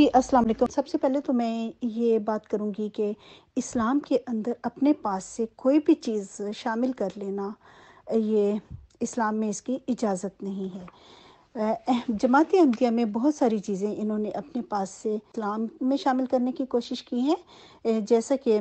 जी अस्सलाम वालेकुम सबसे पहले तो मैं ये बात करूंगी कि इस्लाम के अंदर अपने पास से कोई भी चीज़ शामिल कर लेना ये इस्लाम में इसकी इजाज़त नहीं है जमात अहमदिया में बहुत सारी चीज़ें इन्होंने अपने पास से इस्लाम में शामिल करने की कोशिश की है जैसा कि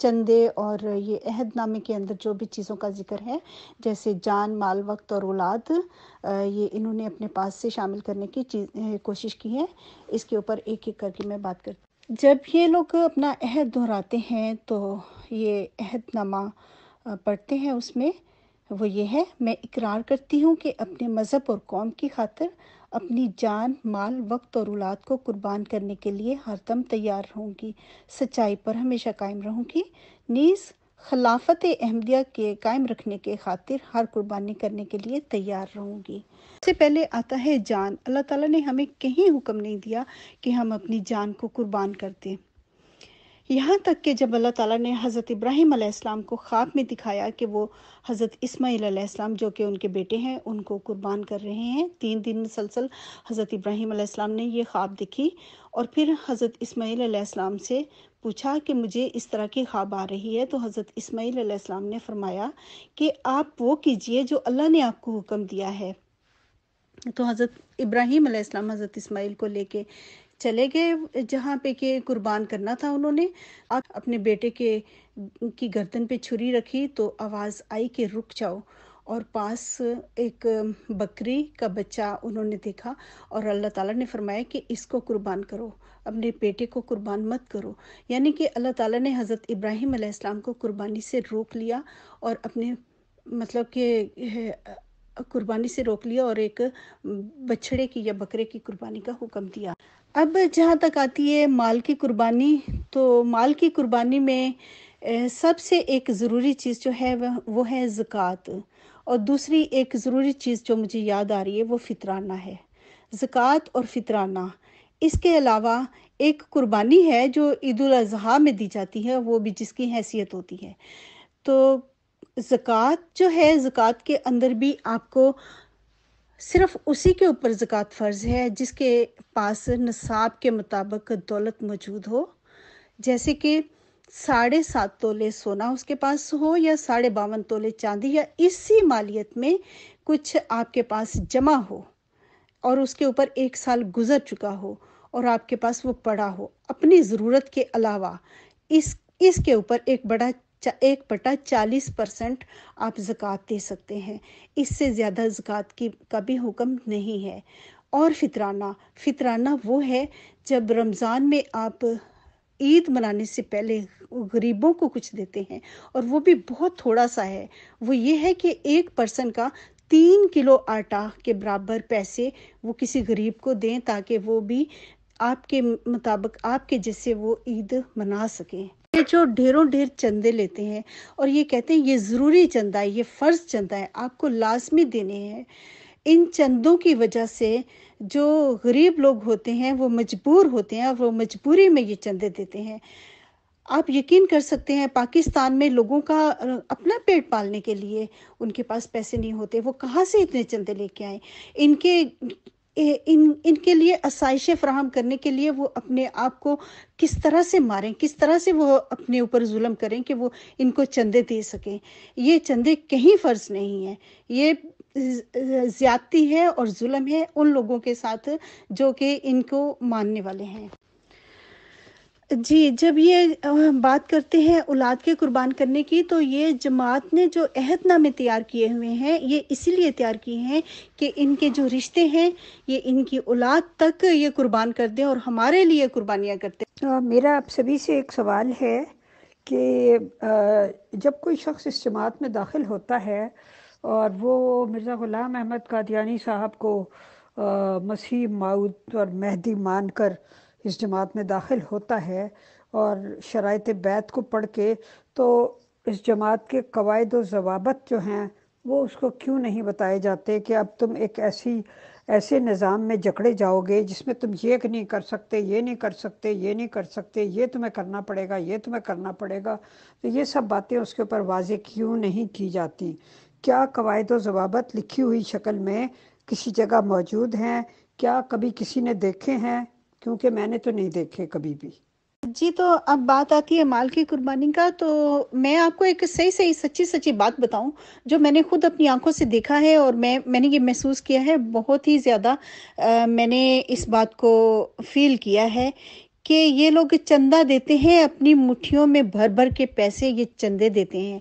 चंदे और ये अहदनामे के अंदर जो भी चीज़ों का जिक्र है जैसे जान माल वक्त और औलाद ये इन्होंने अपने पास से शामिल करने की कोशिश की है इसके ऊपर एक एक करके मैं बात करती जब ये लोग अपना अहद दोहराते हैं तो ये अहदनामा पढ़ते हैं उसमें वो ये है मैं इकरार करती हूँ कि अपने मज़हब और कौम की खातर अपनी जान माल वक्त और औलाद को कुर्बान करने के लिए हरदम तैयार रहूँगी सच्चाई पर हमेशा कायम रहूँगी नीज़ खिलाफत अहमदिया के कायम रखने के खातिर हर कुर्बानी करने के लिए तैयार रहूंगी सबसे पहले आता है जान अल्लाह ताला ने हमें कहीं हुक्म नहीं दिया कि हम अपनी जान को कुर्बान करते यहाँ तक कि जब अल्लाह ताला ने हज़रत इब्राहिम अलैहिस्सलाम को ख्वाब में दिखाया कि वो हज़रत इस्माईल अलैहिस्सलाम जो कि उनके बेटे हैं उनको कुर्बान कर रहे हैं तीन दिन मुसलसल हज़रत इब्राहिम अलैहिस्सलाम ने ये ख्वाब दिखी और फिर हज़रत इस्माईल अलैहिस्सलाम से पूछा कि मुझे इस तरह की ख्वाब आ रही है तो हज़रत इस्माईल अलैहिस्सलाम ने फरमाया कि आप वो कीजिए जो अल्लाह ने आपको हुक्म दिया है तो हज़रत इब्राहिम अलैहिस्सलाम हज़रत इस्माईल को लेके चले गए जहाँ पे के कुर्बान करना था उन्होंने अपने बेटे के की गर्दन पे छुरी रखी तो आवाज़ आई कि रुक जाओ और पास एक बकरी का बच्चा उन्होंने देखा और अल्लाह ताला ने फरमाया कि इसको कुर्बान करो अपने बेटे को कुर्बान मत करो यानी कि अल्लाह ताला ने हज़रत इब्राहिम अलैहिस्सलाम को कुर्बानी से रोक लिया और अपने मतलब के कुर्बानी से रोक लिया और एक बछड़े की या बकरे की कुर्बानी का हुक्म दिया अब जहाँ तक आती है माल की कुर्बानी तो माल की कुर्बानी में सबसे एक ज़रूरी चीज़ जो है वह वो है ज़क़़त और दूसरी एक ज़रूरी चीज़ जो मुझे याद आ रही है वो फितराना है ज़क़़त और फितराना इसके अलावा एक कुर्बानी है जो ईद अजहा में दी जाती है वो भी जिसकी हैसियत होती है तो ज़क़़त जो है ज़क़़त के अंदर भी आपको सिर्फ उसी के ऊपर ज़क़़त फ़र्ज़ है जिसके पास नसाब के मुताबिक दौलत मौजूद हो जैसे कि साढ़े सात तोले सोना उसके पास हो या साढ़े बावन तोले चांदी या इसी मालियत में कुछ आपके पास जमा हो और उसके ऊपर एक साल गुजर चुका हो और आपके पास वो पड़ा हो अपनी ज़रूरत के अलावा इस इसके ऊपर एक बड़ा एक पटा चालीस परसेंट आप ज़क़़त दे सकते हैं इससे ज़्यादा ज़क़़त की का भी हुक्म नहीं है और फितराना फितराना वो है जब रमज़ान में आप ईद मनाने से पहले गरीबों को कुछ देते हैं और वो भी बहुत थोड़ा सा है वो ये है कि एक पर्सन का तीन किलो आटा के बराबर पैसे वो किसी गरीब को दें ताकि वो भी आपके मुताबिक आपके जैसे वो ईद मना सकें ये जो ढेरों ढेर चंदे लेते हैं और ये कहते हैं ये ज़रूरी चंदा है ये फ़र्ज चंदा है आपको लाजमी देने हैं इन चंदों की वजह से जो गरीब लोग होते हैं वो मजबूर होते हैं और वो मजबूरी में ये चंदे देते हैं आप यकीन कर सकते हैं पाकिस्तान में लोगों का अपना पेट पालने के लिए उनके पास पैसे नहीं होते वो कहाँ से इतने चंदे लेके आए इनके इन इनके लिए आसाइशें फ्राहम करने के लिए वो अपने आप को किस तरह से मारें किस तरह से वो अपने ऊपर जुल्म करें कि वो इनको चंदे दे सकें ये चंदे कहीं फ़र्ज नहीं है ये ज्यादती है और जुल्म है उन लोगों के साथ जो कि इनको मानने वाले हैं जी जब ये बात करते हैं औलाद के कुर्बान करने की तो ये जमात ने जो अहदनामे तैयार किए हुए हैं ये इसीलिए तैयार किए हैं कि इनके जो रिश्ते हैं ये इनकी औलाद तक ये कुर्बान कर दें और हमारे लिए कुर्बानियाँ करते हैं मेरा आप सभी से एक सवाल है कि जब कोई शख्स इस जमात में दाखिल होता है और वो मिर्ज़ा ग़ुलाम अहमद कादियानी साहब को मसीह माउद और मेहदी मान कर इस जमात में दाखिल होता है और शरात बैत को पढ़ के तो इस जमात के कवायद जवाबत जो हैं वो उसको क्यों नहीं बताए जाते कि अब तुम एक ऐसी ऐसे निज़ाम में जकड़े जाओगे जिसमें तुम ये नहीं कर सकते ये नहीं कर सकते ये नहीं कर सकते ये तुम्हें करना पड़ेगा ये तुम्हें करना पड़ेगा तो ये सब बातें उसके ऊपर वाज क्यों नहीं की जाती क्या कवायद जवाबत लिखी हुई शक्ल में किसी जगह मौजूद हैं क्या कभी किसी ने देखे हैं क्योंकि मैंने तो नहीं देखे कभी भी जी तो अब बात आती है माल की कुर्बानी का तो मैं आपको एक सही सही सच्ची सच्ची बात बताऊं जो मैंने खुद अपनी आंखों से देखा है और मैं मैंने ये महसूस किया है बहुत ही ज़्यादा मैंने इस बात को फील किया है कि ये लोग चंदा देते हैं अपनी मुट्ठियों में भर भर के पैसे ये चंदे देते हैं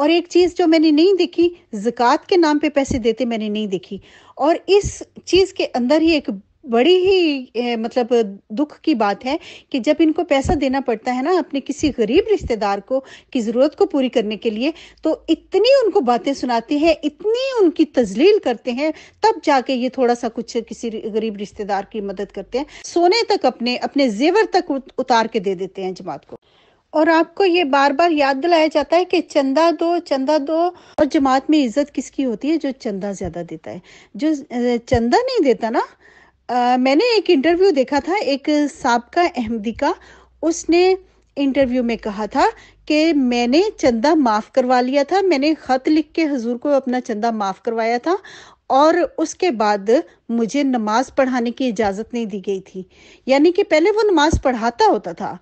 और एक चीज़ जो मैंने नहीं देखी ज़क़़त के नाम पे पैसे देते मैंने नहीं देखी और इस चीज़ के अंदर ही एक बड़ी ही मतलब दुख की बात है कि जब इनको पैसा देना पड़ता है ना अपने किसी गरीब रिश्तेदार को की जरूरत को पूरी करने के लिए तो इतनी उनको बातें सुनाते हैं इतनी उनकी तजलील करते हैं तब जाके ये थोड़ा सा कुछ किसी गरीब रिश्तेदार की मदद करते हैं सोने तक अपने अपने जेवर तक उतार के दे देते हैं जमात को और आपको ये बार बार याद दिलाया जाता है कि चंदा दो चंदा दो और जमात में इज्जत किसकी होती है जो चंदा ज्यादा देता है जो चंदा नहीं देता ना मैंने एक इंटरव्यू देखा था एक सबका अहमदी का उसने इंटरव्यू में कहा था कि मैंने चंदा माफ़ करवा लिया था मैंने ख़त लिख के हजूर को अपना चंदा माफ़ करवाया था और उसके बाद मुझे नमाज पढ़ाने की इजाज़त नहीं दी गई थी यानी कि पहले वो नमाज पढ़ाता होता था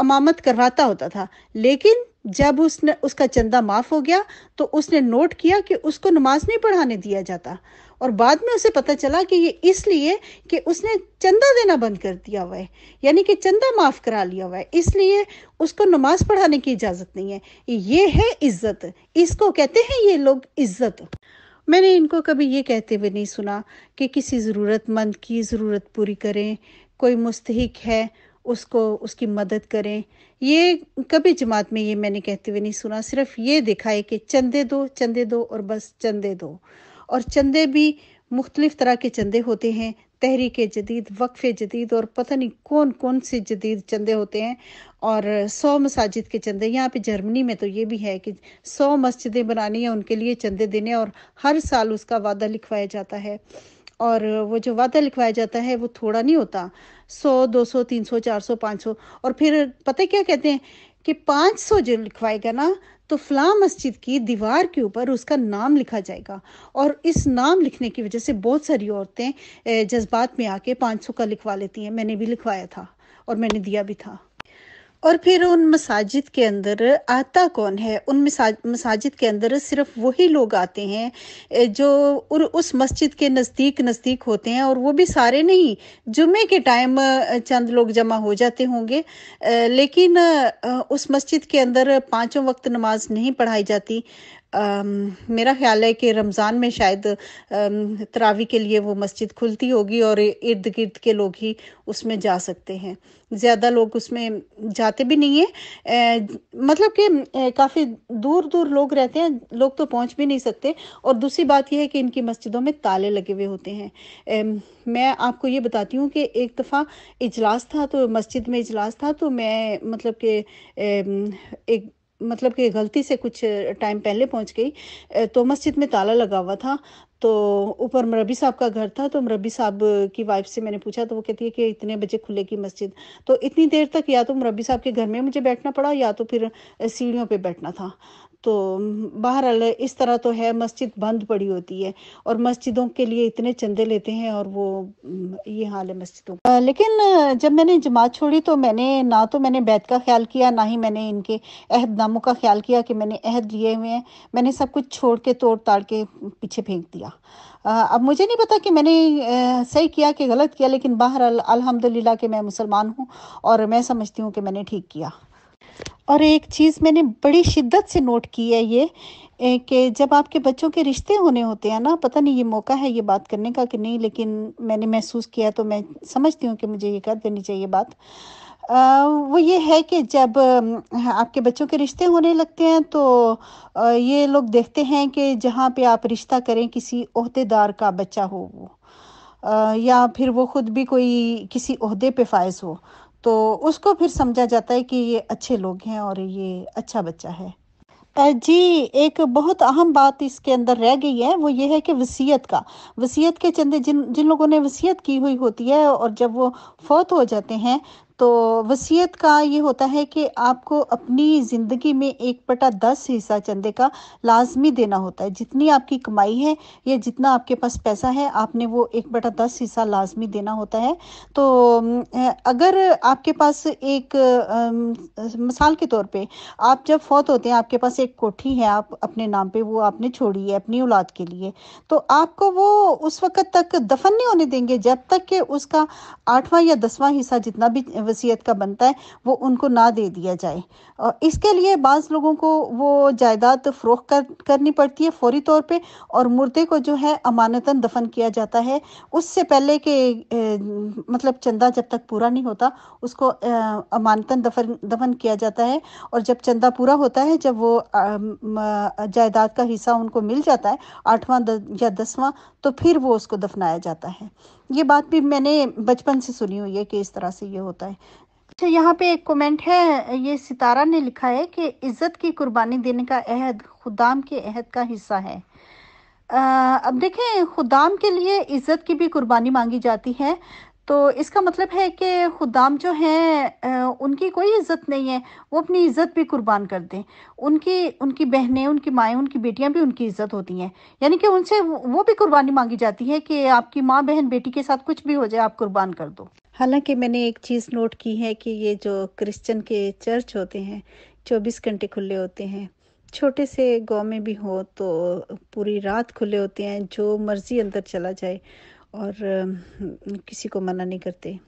अमामत करवाता होता था लेकिन जब उसने उसका चंदा माफ हो गया तो उसने नोट किया कि उसको नमाज नहीं पढ़ाने दिया जाता और बाद में उसे पता चला कि ये इसलिए कि उसने चंदा देना बंद कर दिया हुआ है यानी कि चंदा माफ़ करा लिया हुआ है इसलिए उसको नमाज पढ़ाने की इजाज़त नहीं है ये है इज्जत इसको कहते हैं ये लोग इज्जत मैंने इनको कभी ये कहते हुए नहीं सुना कि किसी ज़रूरतमंद की ज़रूरत पूरी करें कोई मुस्तक है उसको उसकी मदद करें ये कभी जमात में ये मैंने कहते हुए नहीं सुना सिर्फ ये देखा है कि चंदे दो चंदे दो और बस चंदे दो और चंदे भी मुख्तलिफ तरह के चंदे होते हैं तहरीक जदीद वक्फ़ जदीद और पता नहीं कौन कौन से जदीद चंदे होते हैं और सौ मसाजिद के चंदे यहाँ पे जर्मनी में तो ये भी है कि सौ मस्जिदें बनानी है उनके लिए चंदे देने और हर साल उसका वादा लिखवाया जाता है और वो जो वादा लिखवाया जाता है वो थोड़ा नहीं होता सौ दो सौ तीन सौ चार सौ पाँच सौ और फिर पता क्या कहते हैं कि पाँच सौ जो लिखवाएगा ना तो फला मस्जिद की दीवार के ऊपर उसका नाम लिखा जाएगा और इस नाम लिखने की वजह से बहुत सारी औरतें जज्बात में आके 500 का लिखवा लेती हैं मैंने भी लिखवाया था और मैंने दिया भी था और फिर उन मसाजिद के अंदर आता कौन है उन मसाजिद के अंदर सिर्फ वही लोग आते हैं जो उस मस्जिद के नज़दीक नज़दीक होते हैं और वो भी सारे नहीं जुमे के टाइम चंद लोग जमा हो जाते होंगे लेकिन उस मस्जिद के अंदर पांचों वक्त नमाज नहीं पढ़ाई जाती मेरा ख्याल है कि रमज़ान में शायद तरावी के लिए वो मस्जिद खुलती होगी और इर्द गिर्द के लोग ही उसमें जा सकते हैं ज़्यादा लोग उसमें जाते भी नहीं हैं मतलब कि काफ़ी दूर दूर लोग रहते हैं लोग तो पहुंच भी नहीं सकते और दूसरी बात यह है कि इनकी मस्जिदों में ताले लगे हुए होते हैं मैं आपको ये बताती हूँ कि एक दफ़ा इजलास था तो मस्जिद में इजलास था तो मैं मतलब कि एक मतलब कि गलती से कुछ टाइम पहले पहुंच गई तो मस्जिद में ताला लगा हुआ था तो ऊपर मरबी साहब का घर था तो मरबी साहब की वाइफ से मैंने पूछा तो वो कहती है कि इतने बजे खुलेगी मस्जिद तो इतनी देर तक या तो मरबी साहब के घर में मुझे बैठना पड़ा या तो फिर सीढ़ियों पे बैठना था तो बहरहाल इस तरह तो है मस्जिद बंद पड़ी होती है और मस्जिदों के लिए इतने चंदे लेते हैं और वो ये हाल है मस्जिदों का लेकिन जब मैंने जमात छोड़ी तो मैंने ना तो मैंने बैत का ख्याल किया ना ही मैंने इनके अहदनामों का ख्याल किया कि मैंने अहद लिए हुए हैं मैंने सब कुछ छोड़ के तोड़ ताड़ के पीछे फेंक दिया अब मुझे नहीं पता कि मैंने सही किया कि गलत किया लेकिन बहरहाल अलहमदिल्ला के मैं मुसलमान हूँ और मैं समझती हूँ कि मैंने ठीक किया और एक चीज़ मैंने बड़ी शिद्दत से नोट की है ये कि जब आपके बच्चों के रिश्ते होने होते हैं ना पता नहीं ये मौका है ये बात करने का कि नहीं लेकिन मैंने महसूस किया तो मैं समझती हूँ कि मुझे ये कर देनी चाहिए बात आ, वो ये है कि जब आपके बच्चों के रिश्ते होने लगते हैं तो ये लोग देखते हैं कि जहाँ पे आप रिश्ता करें किसी अहदेदार का बच्चा हो वो या फिर वो खुद भी कोई किसी अहदे पे फायज हो तो उसको फिर समझा जाता है कि ये अच्छे लोग हैं और ये अच्छा बच्चा है जी एक बहुत अहम बात इसके अंदर रह गई है वो ये है कि वसीयत का वसीयत के चंदे जिन जिन लोगों ने वसीयत की हुई होती है और जब वो फौत हो जाते हैं तो वसीयत का ये होता है कि आपको अपनी ज़िंदगी में एक बटा दस हिस्सा चंदे का लाजमी देना होता है जितनी आपकी कमाई है या जितना आपके पास पैसा है आपने वो एक बटा दस हिस्सा लाजमी देना होता है तो अगर आपके पास एक मिसाल के तौर पे आप जब फौत होते हैं आपके पास एक कोठी है आप अपने नाम पे वो आपने छोड़ी है अपनी औलाद के लिए तो आपको वो उस वक्त तक दफन नहीं होने देंगे जब तक कि उसका आठवां या दसवां हिस्सा जितना भी वसीयत का बनता है वो उनको ना दे दिया जाए और इसके लिए बाज़ लोगों को वो जायदाद फ़रोख कर करनी पड़ती है फौरी तौर पे और मुर्दे को जो है अमानता दफन किया जाता है उससे पहले के मतलब चंदा जब तक पूरा नहीं होता उसको अमानता दफन दफन किया जाता है और जब चंदा पूरा होता है जब वो जायदाद का हिस्सा उनको मिल जाता है आठवां या दसवां तो फिर वो उसको दफनाया जाता है ये बात भी मैंने बचपन से सुनी हुई है कि इस तरह से ये होता है अच्छा यहाँ पे एक कमेंट है ये सितारा ने लिखा है कि इज्जत की कुर्बानी देने का अहद खुदाम के अहद का हिस्सा है आ, अब देखें खुदाम के लिए इज्जत की भी कुर्बानी मांगी जाती है तो इसका मतलब है कि खुदाम जो हैं उनकी कोई इज्जत नहीं है वो अपनी इज्जत भी कुर्बान कर दें उनकी उनकी बहनें उनकी माएँ उनकी बेटियां भी उनकी इज्जत होती हैं यानी कि उनसे वो भी कुर्बानी मांगी जाती है कि आपकी माँ बहन बेटी के साथ कुछ भी हो जाए आप कुर्बान कर दो हालांकि मैंने एक चीज़ नोट की है कि ये जो क्रिश्चन के चर्च होते हैं चौबीस घंटे खुले होते हैं छोटे से गाँव में भी हो तो पूरी रात खुले होते हैं जो मर्जी अंदर चला जाए और किसी को मना नहीं करते